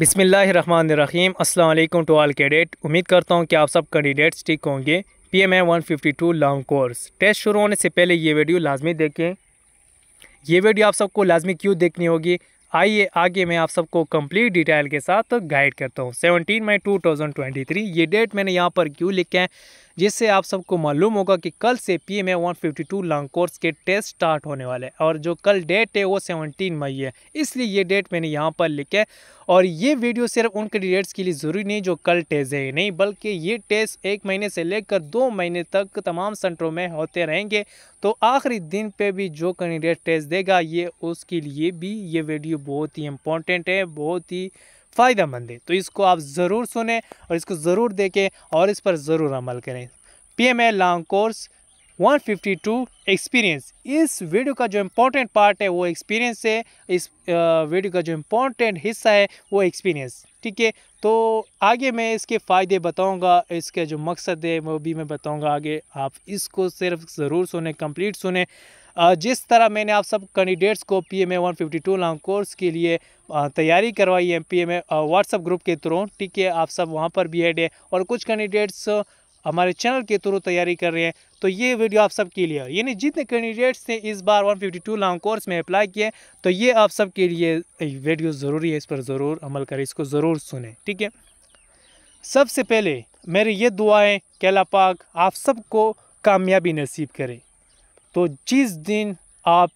बिसमीम अल्लाम to all cadet उम्मीद करता हूँ कि आप सब कैंडिडेट्स ठीक होंगे P M A one fifty two long course test शुरू होने से पहले ये वीडियो लाजमी देखें ये वीडियो आप सबको लाजमी क्यों देखनी होगी आइए आगे मैं आप सबको कंप्लीट डिटेल के साथ गाइड करता हूँ सेवनटीन मई टू थाउजेंड ट्वेंटी थ्री ये डेट मैंने यहाँ पर क्यों लिखा है जिससे आप सबको मालूम होगा कि कल से P M A one fifty two long course के टेस्ट स्टार्ट होने वाले हैं और जो कल डेट है वो सेवनटीन मई है इसलिए ये डेट मैंने यहाँ पर लिखा है और ये वीडियो सिर्फ उन कैंडिडेट्स के लिए ज़रूरी नहीं जो कल टेस्ट है नहीं बल्कि ये टेस्ट एक महीने से लेकर दो महीने तक तमाम सेंटरों में होते रहेंगे तो आखिरी दिन पे भी जो कैंडिडेट टेस्ट देगा ये उसके लिए भी ये वीडियो बहुत ही इम्पोर्टेंट है बहुत ही फ़ायदेमंद है तो इसको आप ज़रूर सुने और इसको ज़रूर देखें और इस पर ज़रूर अमल करें P M A long course 152 experience इस वीडियो का जो इम्पोर्टेंट पार्ट है वो एक्सपीरियंस है इस वीडियो का जो इम्पोर्टेंट हिस्सा है वो एक्सपीरियंस ठीक है तो आगे मैं इसके फ़ायदे बताऊंगा इसका जो मकसद है वो भी मैं बताऊंगा आगे आप इसको सिर्फ ज़रूर सुने कंप्लीट सुने जिस तरह मैंने आप सब कैंडिडेट्स को P M A one fifty two long course के लिए तैयारी करवाई है P M A WhatsApp group के थ्रू ठीक है आप सब वहाँ पर भी एड है और कुछ कैंडिडेट्स हमारे चैनल के थ्रू तैयारी कर रहे हैं तो ये वीडियो आप सबके लिए यानी जितने कैंडिडेट्स ने इस बार 152 लॉन्ग कोर्स में अप्लाई किए तो ये आप सब के लिए वीडियो ज़रूरी है इस पर ज़रूर अमल करें इसको ज़रूर सुने ठीक है सबसे पहले मेरी ये दुआएं कैला पाक आप सबको कामयाबी नसीब करें तो जिस दिन आप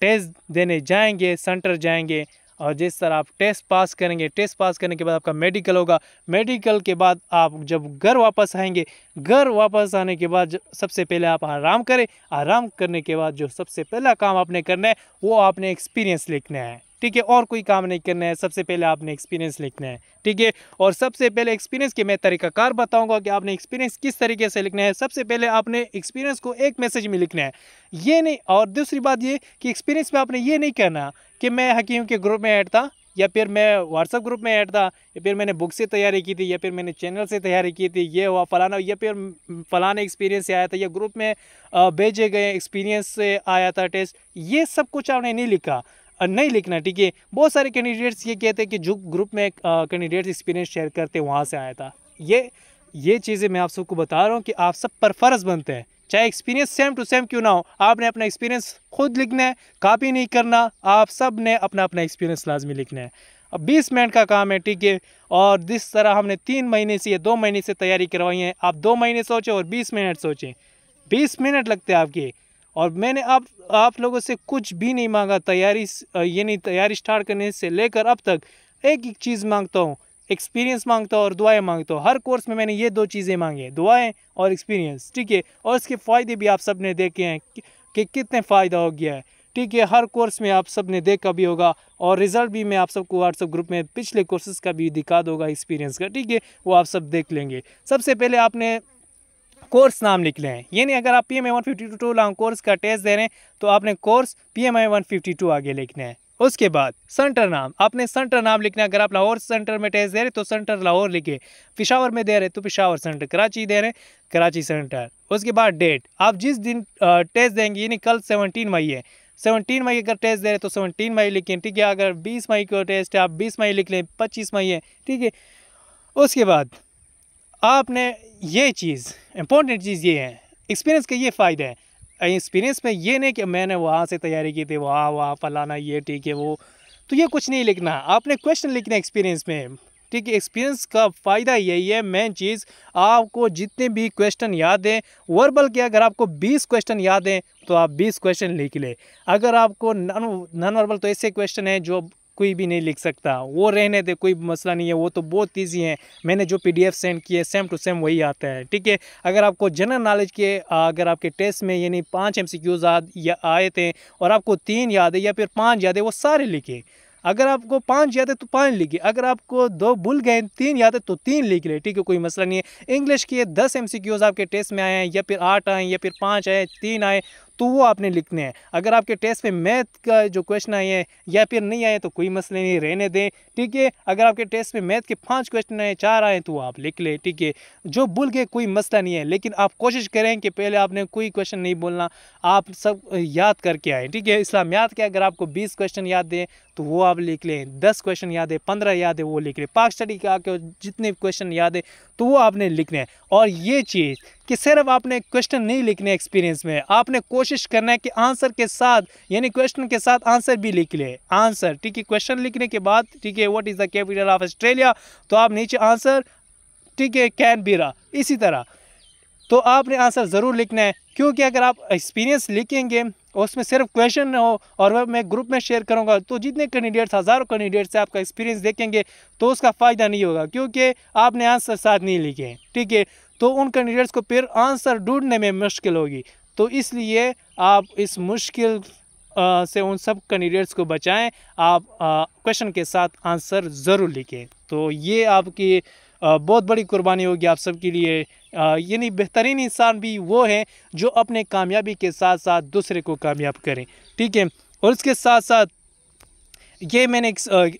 टेस्ट देने जाएंगे सेंटर जाएंगे और जिस तरह आप टेस्ट पास करेंगे टेस्ट पास करने के बाद आपका मेडिकल होगा मेडिकल के बाद आप जब घर वापस आएंगे घर वापस आने के बाद सबसे पहले आप आराम करें आराम करने के बाद जो सबसे पहला काम आपने करना है वो आपने एक्सपीरियंस लिखना है ठीक है और कोई काम नहीं करना है सबसे पहले आपने एक्सपीरियंस लिखना है ठीक है और सबसे पहले एक्सपीरियंस के मैं तरीकाकार बताऊंगा कि आपने एक्सपीरियंस किस तरीके से लिखना है सबसे पहले आपने एक्सपीरियंस को एक मैसेज में लिखना है ये नहीं और दूसरी बात ये कि एक्सपीरियंस में आपने ये नहीं कहना कि मैं हकीम के ग्रुप में ऐड था या फिर मैं व्हाट्सअप ग्रुप में ऐड था या फिर मैंने बुक से तैयारी की थी या फिर मैंने चैनल से तैयारी की थी ये हुआ फलाना या फिर फलाना एक्सपीरियंस से आया था या ग्रुप में भेजे गए एक्सपीरियंस से आया था टेस्ट ये सब कुछ आपने नहीं लिखा અ નહી લખના ઠીક હે બહુત سارے કેન્ડિડેટ્સ યે કહેતે કે જો ગ્રુપ મે એક કેન્ડિડેટ્સ એક્સપિરિયન્સ શેર કરતે વહા સે આયા થા યે યે ચીજે મે આપ સબકો બતા રહા હું કે આપ સબ પર ફરજ બનતે હે ચાહે એક્સપિરિયન્સ સેમ ટુ સેમ ક્યુ ના હો આપને અપના એક્સપિરિયન્સ ખુદ લખના હે કોપી નહી karna આપ સબને અપના અપના એક્સપિરિયન્સ لازમી લખના હે 20 મિનિટ કા કામ હે ઠીક હે ઓર દિસ તરહ હમણે 3 મહિને સે 2 મહિને સે તૈયારી કરવાઈ હૈ આપ 2 મહિને સોચે ઓર 20 મિનિટ સોચે 20 મિનિટ લગતે હે આપકે और मैंने आप आप लोगों से कुछ भी नहीं मांगा तैयारी यानी तैयारी स्टार्ट करने से लेकर अब तक एक एक चीज़ मांगता हूँ एक्सपीरियंस मांगता हूँ और दुआएं मांगता हूँ हर कोर्स में मैंने ये दो चीज़ें मांगी हैं दुआएं और एक्सपीरियंस ठीक है और इसके फ़ायदे भी आप सब ने देखे हैं कि, कि कितने फ़ायदा हो गया है ठीक है हर कोर्स में आप सब ने देखा भी होगा और रिज़ल्ट भी मैं आप सबको व्हाट्सअप ग्रुप में पिछले कोर्सेज़ का भी दिखा दूंगा एक्सपीरियंस का ठीक है वो आप सब देख लेंगे सबसे पहले आपने कोर्स नाम लिख लें यानी अगर आप P M one fifty two long course का टेस्ट दे रहे हैं तो आपने course P M one fifty two आगे लिखना है उसके बाद सेंटर नाम आपने सेंटर नाम लिखना है अगर आप लाहौर सेंटर में टेस्ट दे रहे तो सेंटर लाहौर लिखे पिशावर में दे रहे तो पिशावर सेंटर कराची दे रहे कराची सेंटर उसके बाद डेट आप जिस दिन टेस्ट देंगे यानी कल सेवनटीन मई है सेवनटीन मई अगर टेस्ट दे रहे तो सेवनटीन मई लिखें ठीक है अगर बीस मई को टेस्ट है आप बीस मई लिख लें पच्चीस मई है ठीक है उसके बाद आपने ये चीज़ इम्पोर्टेंट चीज़ ये है एक्सपीरियंस के ये फ़ायदे हैं एक्सपीरियंस में ये नहीं कि मैंने वहाँ से तैयारी की थी वहाँ वहाँ फलाना ये ठीक है वो तो ये कुछ नहीं लिखना आपने क्वेश्चन लिखना एक्सपीरियंस में ठीक है एक्सपीरियंस का फ़ायदा यही है मेन चीज़ आपको जितने भी क्वेश्चन याद हैं वर्बल के अगर आपको 20 क्वेश्चन याद हैं तो आप 20 क्वेश्चन लिख लें अगर आपको नॉन नॉन वर्बल तो ऐसे क्वेश्चन हैं जो कोई भी नहीं लिख सकता वो रहने दे कोई मसला नहीं है वो तो बहुत ईजी है मैंने जो पी डी सेंड किए सेम टू सेम वही आता है ठीक है अगर आपको जनरल नॉलेज के अगर आपके टेस्ट में यानी पाँच एम सी क्यूज़ आए थे और आपको तीन याद है या फिर पाँच याद है वो सारे लिखे अगर आपको पाँच याद है तो पाँच लिखिए अगर आपको दो भूल गए तीन याद है तो तीन लिख ले ठीक है कोई मसला नहीं है इंग्लिश के दस एम आपके टेस्ट में आए हैं या फिर आठ आए या फिर पाँच आए तीन आए तो वो आपने लिखने हैं अगर आपके टेस्ट में मैथ का जो क्वेश्चन आए हैं या फिर नहीं आए तो कोई मसले नहीं रहने दें ठीक है अगर आपके टेस्ट में मैथ के पाँच क्वेश्चन आए चार आए तो आप लिख लें ठीक है जो भूल गए कोई मसला नहीं है लेकिन आप कोशिश करें कि पहले आपने कोई क्वेश्चन नहीं बोलना आप सब याद करके आए ठीक है इस्लाम याद के अगर आपको बीस क्वेश्चन याद दें तो वो आप लिख लें दस क्वेश्चन याद है पंद्रह याद है वो लिख लें पाक स्टडी के आके जितने क्वेश्चन याद है तो वो आपने लिखना है और ये चीज़ कि सिर्फ आपने क्वेश्चन नहीं लिखने एक्सपीरियंस में आपने कोशिश करना है कि आंसर के साथ यानी क्वेश्चन के साथ आंसर भी लिख ले आंसर ठीक है क्वेश्चन लिखने के बाद ठीक है what is the capital of Australia तो आप नीचे आंसर ठीक है कैन बीरा इसी तरह तो आपने आंसर ज़रूर लिखना है क्योंकि अगर आप एक्सपीरियंस लिखेंगे और उसमें सिर्फ क्वेश्चन हो और वह मैं ग्रुप में शेयर करूँगा तो जितने कैंडिडेट्स हज़ारों कैंडिडेट्स से आपका एक्सपीरियंस देखेंगे तो उसका फ़ायदा नहीं होगा क्योंकि आपने आंसर साथ नहीं लिखे हैं ठीक है तो उन कैंडिडेट्स को फिर आंसर ढूंढने में मुश्किल होगी तो इसलिए आप इस मुश्किल से उन सब कैंडिडेट्स को बचाएँ आप क्वेश्चन के साथ आंसर ज़रूर लिखें तो ये आपकी बहुत बड़ी कुर्बानी होगी आप सबके लिए यानी बेहतरीन इंसान भी वो है जो अपने कामयाबी के साथ साथ दूसरे को कामयाब करें ठीक है और इसके साथ साथ ये मैंने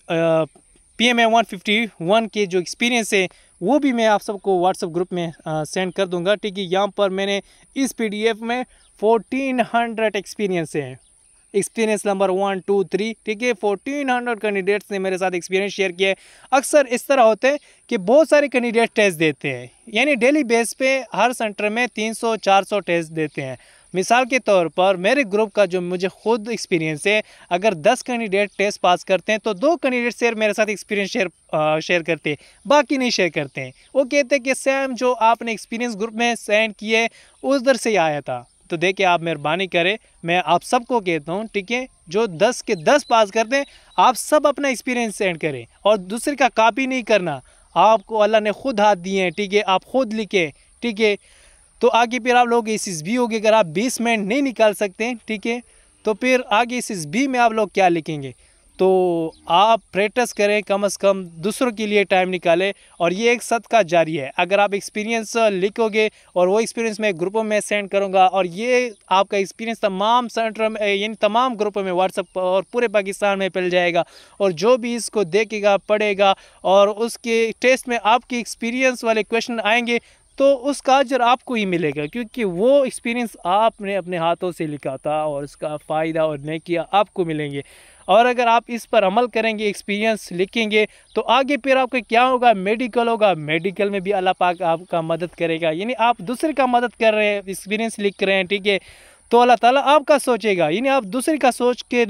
P M A one fifty one के जो एक्सपीरियंस है वो भी मैं आप सबको व्हाट्सअप ग्रुप में सेंड कर दूंगा ठीक है यहाँ पर मैंने इस पीडीएफ में 1400 एक्सपीरियंस हैं experience number one two three ठीक है फोर्टीन हंड्रेड कैंडिडेट्स ने मेरे साथ एक्सपीरियंस शेयर किया है अक्सर इस तरह होते हैं कि बहुत सारे कैंडिडेट टेस्ट देते हैं यानी डेली बेस पे हर सेंटर में तीन सौ चार सौ टेस्ट देते हैं मिसाल के तौर पर मेरे ग्रुप का जो मुझे खुद एक्सपीरियंस है अगर 10 कैंडिडेट टेस्ट पास करते हैं तो दो कैंडिडेट शेयर मेरे साथ एक्सपीरियंस शेयर शेयर करते हैं बाकी नहीं शेयर करते हैं वो कहते हैं कि सेम जो आपने एक्सपीरियंस ग्रुप में सेंड किए उधर से ही आया था तो देखिए आप मेहरबानी करें मैं आप सबको कहता हूँ ठीक है जो दस के दस पास कर दें आप सब अपना एक्सपीरियंस सेंड करें और दूसरे का कापी नहीं करना आपको अल्लाह ने खुद हाथ दिए हैं ठीक है आप खुद लिखें ठीक है तो आगे फिर आप लोग इस बी होगी अगर आप बीस मिनट नहीं निकाल सकते ठीक है तो फिर आगे इस बी में आप लोग क्या लिखेंगे तो आप प्रैक्टिस करें कम से कम दूसरों के लिए टाइम निकालें और ये एक का जारी है अगर आप एक्सपीरियंस लिखोगे और वो एक्सपीरियंस मैं ग्रुपों में सेंड करूँगा और ये आपका एक्सपीरियंस तमाम सेंटर में यानी तमाम ग्रुपों में व्हाट्सअप और पूरे पाकिस्तान में फैल जाएगा और जो भी इसको देखेगा पढ़ेगा और उसके टेस्ट में आपके एक्सपीरियंस वाले क्वेश्चन आएंगे तो उसका अजर आपको ही मिलेगा क्योंकि वो एक्सपीरियंस आपने अपने हाथों से लिखा था और उसका फ़ायदा और नहीं किया आपको मिलेंगे और अगर आप इस पर अमल करेंगे एक्सपीरियंस लिखेंगे तो आगे फिर आपके क्या होगा मेडिकल होगा मेडिकल में भी अल्लाह पाक आपका मदद करेगा यानी आप दूसरे का मदद कर रहे हैं एक्सपीरियंस लिख रहे हैं ठीक है तो अल्लाह ताला आपका सोचेगा यानी आप दूसरे का सोच के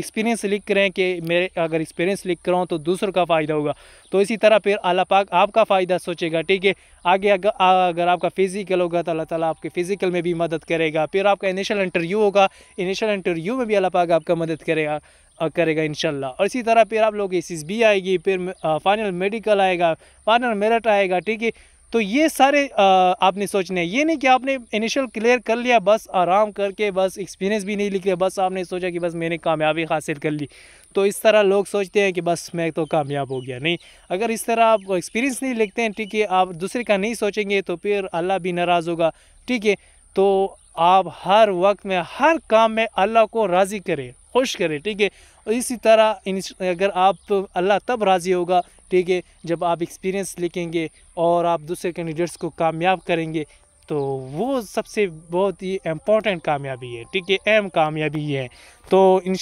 एक्सपीरियंस लिख रहे हैं कि मेरे अगर एक्सपीरियंस लिख रहा हूँ तो दूसरों का फ़ायदा होगा तो इसी तरह फिर अल्लाह पाक आपका फ़ायदा सोचेगा ठीक है आगे अगर, अगर आपका फ़िज़िकल होगा तो अल्लाह ताला आपके फ़िज़िकल में भी मदद करेगा फिर आपका इनिशियल इंटरव्यू होगा इनिशियल इंटरव्यू में भी अल्लाह पाक आपका मदद करेगा करेगा इन और इसी तरह फिर आप लोग ए बी आएगी फिर फाइनल मेडिकल आएगा फाइनल मेरिट आएगा ठीक है तो ये सारे आपने सोचने हैं ये नहीं कि आपने इनिशियल क्लियर कर लिया बस आराम करके बस एक्सपीरियंस भी नहीं लिख लिया बस आपने सोचा कि बस मैंने कामयाबी हासिल कर ली तो इस तरह लोग सोचते हैं कि बस मैं तो कामयाब हो गया नहीं अगर इस तरह आप एक्सपीरियंस नहीं लिखते हैं ठीक है आप दूसरे का नहीं सोचेंगे तो फिर अल्लाह भी नाराज़ होगा ठीक है तो आप हर वक्त में हर काम में अल्लाह को राज़ी करें खुश करें ठीक है और इसी तरह अगर आप अल्लाह तब राज़ी होगा ठीक है जब आप एक्सपीरियंस लिखेंगे और आप दूसरे कैंडिडेट्स को कामयाब करेंगे तो वो सबसे बहुत ही इम्पोर्टेंट कामयाबी है ठीक है अहम कामयाबी है तो इन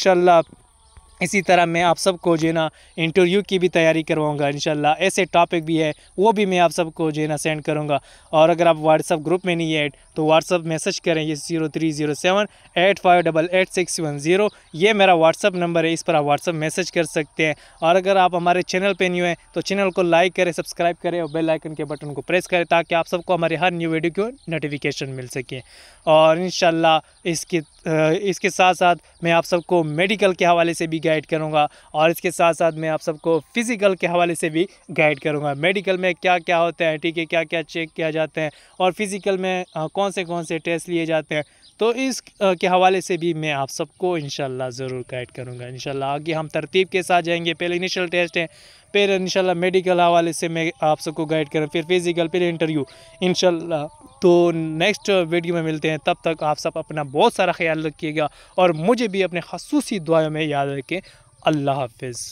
इसी तरह मैं आप सबको जो है ना इंटरव्यू की भी तैयारी करवाऊंगा इंशाल्लाह ऐसे टॉपिक भी है वो भी मैं आप सबको जो है ना सेंड करूंगा और अगर आप व्हाट्सअप ग्रुप में नहीं ऐड तो व्हाट्सअप मैसेज करें ये zero three zero seven eight five double eight six one zero ये मेरा व्हाट्सअप नंबर है इस पर आप व्हाट्सअप मैसेज कर सकते हैं और अगर आप हमारे चैनल पर न्यू हैं तो चैनल को लाइक करें सब्सक्राइब करें और बेल के बटन को प्रेस करें ताकि आप सबको हमारे हर न्यू वीडियो की नोटिफिकेशन मिल सके और इन इसके इसके साथ साथ मैं आप सबको मेडिकल के हवाले से भी गाइड करूँगा और इसके साथ साथ मैं आप सबको फिज़िकल के हवाले से भी गाइड करूँगा मेडिकल में क्या क्या होते हैं ठीक है क्या क्या चेक किया जाते हैं और फिज़िकल में कौन से कौन से टेस्ट लिए जाते हैं तो इस के हवाले से भी मैं आप सबको इन ज़रूर गाइड करूँगा इन आगे हम तरतीब के साथ जाएंगे पहले इनिशियल टेस्ट हैं फिर इन मेडिकल हवाले से मैं आप सबको गाइड करूँ फिर फिज़िकल फिर इंटरव्यू इन तो नेक्स्ट वीडियो में मिलते हैं तब तक आप सब अपना बहुत सारा ख्याल रखिएगा और मुझे भी अपने खसूसी दुआओं में याद रखें अल्लाह हाफिज़